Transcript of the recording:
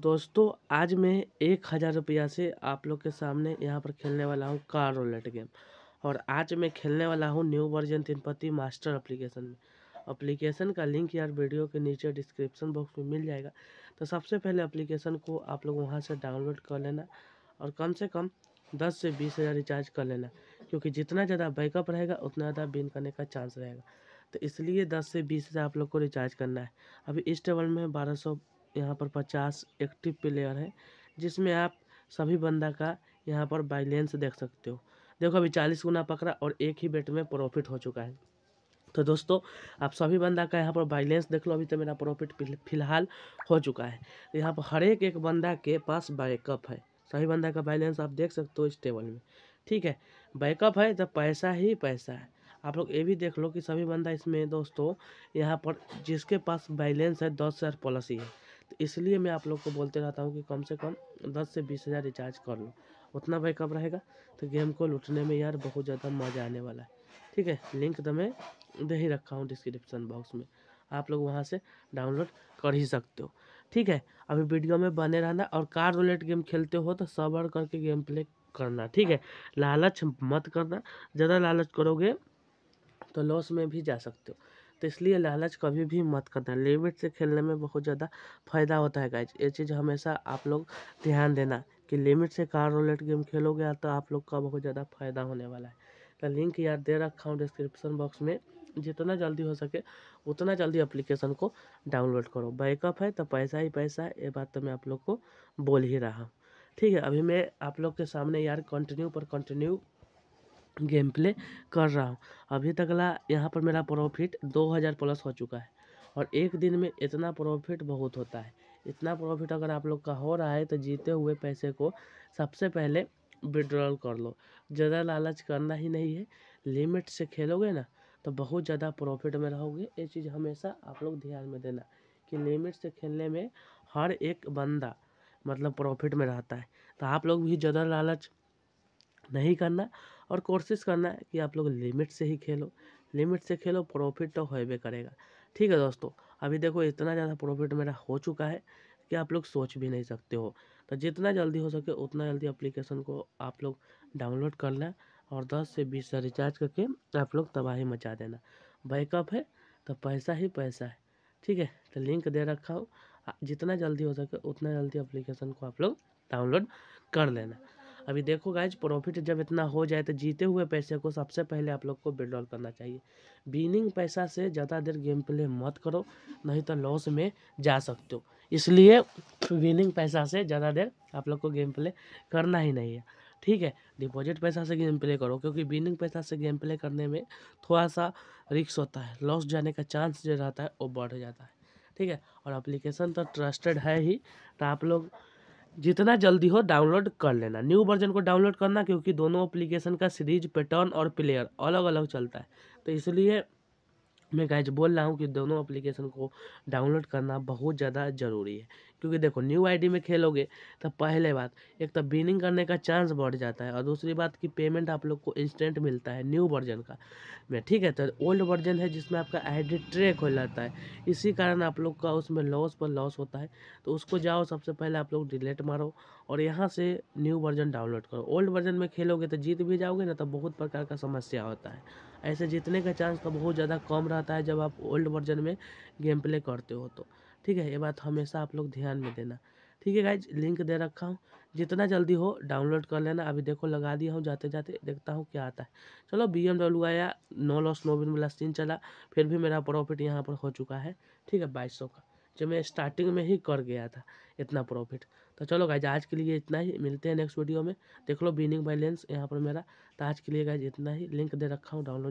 दोस्तों आज मैं एक हज़ार रुपया से आप लोग के सामने यहाँ पर खेलने वाला हूँ कार रोलेट गेम और आज मैं खेलने वाला हूँ new version Teenpatti master application में अप्लीकेशन का लिंक यार वीडियो के नीचे डिस्क्रिप्शन बॉक्स में मिल जाएगा तो सबसे पहले अप्लीकेशन को आप लोग वहाँ से डाउनलोड कर लेना और कम से कम दस से बीस हज़ार रिचार्ज कर लेना क्योंकि जितना ज़्यादा बैकअप रहेगा उतना ज़्यादा बिन करने का चांस रहेगा तो इसलिए दस से बीस हज़ार आप लोग को रिचार्ज करना है अभी इस टेबल में बारह सौ यहाँ पर पचास एक्टिव प्लेयर है जिसमें आप सभी बंदा का यहाँ पर बैलेंस देख सकते हो देखो अभी चालीस गुना पकड़ा और एक ही बेट में प्रॉफिट हो चुका है तो दोस्तों आप सभी बंदा का यहाँ पर बैलेंस देख लो अभी तो मेरा प्रॉफिट फिलहाल हो चुका है तो यहाँ पर हर एक एक बंदा के पास बैकअप है सभी बंदा का बैलेंस आप देख सकते हो इस टेबल में ठीक है बैकअप है तो पैसा ही पैसा है आप लोग ये भी देख लो कि सभी बंदा इसमें दोस्तों यहाँ पर जिसके पास बैलेंस है दस हज़ार पॉलिसी है इसलिए मैं आप लोग को बोलते रहता हूँ कि कम से कम दस से बीस हज़ार रिचार्ज कर लो उतना बैकअप रहेगा तो गेम को लूटने में यार बहुत ज़्यादा मज़ा आने वाला है ठीक है लिंक तो मैं दे ही रखा हूँ डिस्क्रिप्सन बॉक्स में आप लोग वहाँ से डाउनलोड कर ही सकते हो ठीक है अभी वीडियो में बने रहना और कार रोलेट गेम खेलते हो तो सबर करके गेम प्ले करना ठीक है लालच मत करना ज़्यादा लालच करोगे तो लॉस में भी जा सकते हो तो इसलिए लालच कभी भी मत करना लिमिट से खेलने में बहुत ज़्यादा फायदा होता है गाइज ये चीज़ हमेशा आप लोग ध्यान देना कि लिमिट से कार रोलेट गेम खेलोगे तो आप लोग का बहुत ज़्यादा फायदा होने वाला है तो लिंक यार दे रखा हूँ डिस्क्रिप्शन बॉक्स में जितना जल्दी हो सके उतना जल्दी एप्लीकेशन को डाउनलोड करो बैकअप है तो पैसा ही पैसा है ये बात तो मैं आप लोग को बोल ही रहा हूँ ठीक है अभी मैं आप लोग के सामने यार कंटिन्यू पर कंटिन्यू गेम प्ले कर रहा हूँ अभी तक ला यहाँ पर मेरा प्रॉफिट दो हज़ार प्लस हो चुका है और एक दिन में इतना प्रॉफिट बहुत होता है इतना प्रॉफिट अगर आप लोग का हो रहा है तो जीते हुए पैसे को सबसे पहले विड्रॉल कर लो ज़्यादा लालच करना ही नहीं है लिमिट से खेलोगे ना तो बहुत ज़्यादा प्रॉफिट में रहोगे ये चीज़ हमेशा आप लोग ध्यान में देना कि लिमिट से खेलने में हर एक बंदा मतलब प्रॉफिट में रहता है तो आप लोग भी ज़्यादा लालच नहीं करना और कोशिश करना है कि आप लोग लिमिट से ही खेलो लिमिट से खेलो प्रॉफिट तो होबे करेगा ठीक है दोस्तों अभी देखो इतना ज़्यादा प्रॉफिट मेरा हो चुका है कि आप लोग सोच भी नहीं सकते हो तो जितना जल्दी हो सके उतना जल्दी एप्लीकेशन को आप लोग डाउनलोड कर लें और दस से बीस का रिचार्ज करके आप लोग तबाही मचा देना बैकअप है तो पैसा ही पैसा है ठीक है तो लिंक दे रखा हो जितना जल्दी हो सके उतना जल्दी एप्लीकेशन को आप लोग डाउनलोड कर लेना अभी देखो गाइज प्रॉफिट जब इतना हो जाए तो जीते हुए पैसे को सबसे पहले आप लोग को विड्रॉल करना चाहिए बीनिंग पैसा से ज़्यादा देर गेम प्ले मत करो नहीं तो लॉस में जा सकते हो इसलिए विनिंग पैसा से ज़्यादा देर आप लोग को गेम प्ले करना ही नहीं है ठीक है डिपॉजिट पैसा से गेम प्ले करो क्योंकि विनिंग पैसा से गेम प्ले करने में थोड़ा सा रिक्स होता है लॉस जाने का चांस जो रहता है वो बढ़ जाता है ठीक है और एप्लीकेशन तो ट्रस्टेड है ही तो आप लोग जितना जल्दी हो डाउनलोड कर लेना न्यू वर्जन को डाउनलोड करना क्योंकि दोनों एप्लीकेशन का सीरीज पैटर्न और प्लेयर अलग अलग चलता है तो इसलिए मैं गाइज बोल रहा हूँ कि दोनों एप्लीकेशन को डाउनलोड करना बहुत ज़्यादा ज़रूरी है क्योंकि देखो न्यू आईडी में खेलोगे तो पहले बात एक तो विनिंग करने का चांस बढ़ जाता है और दूसरी बात कि पेमेंट आप लोग को इंस्टेंट मिलता है न्यू वर्जन का में ठीक है तो ओल्ड वर्जन है जिसमें आपका आईडी ट्रैक हो जाता है इसी कारण आप लोग का उसमें लॉस पर लॉस होता है तो उसको जाओ सबसे पहले आप लोग डिलेट मारो और यहाँ से न्यू वर्जन डाउनलोड करो ओल्ड वर्जन में खेलोगे तो जीत भी जाओगे ना तो बहुत प्रकार का समस्या होता है ऐसे जीतने का चांस तो बहुत ज़्यादा कम रहता है जब आप ओल्ड वर्जन में गेम प्ले करते हो तो ठीक है ये बात हमेशा आप लोग ध्यान में देना ठीक है गाइज लिंक दे रखा हूँ जितना जल्दी हो डाउनलोड कर लेना अभी देखो लगा दिया हूँ जाते जाते देखता हूँ क्या आता है चलो बी एम डब्ल्यू आया नो लॉस नो बिन वाला सीन चला फिर भी मेरा प्रॉफिट यहाँ पर हो चुका है ठीक है बाईस सौ का जो मैं स्टार्टिंग में ही कर गया था इतना प्रॉफिट तो चलो गाइज आज के लिए इतना ही मिलते हैं नेक्स्ट वीडियो में देख लो बीनिंग बैलेंस यहाँ पर मेरा तो आज के लिए गाइज इतना ही लिंक दे रखा हूँ डाउनलोड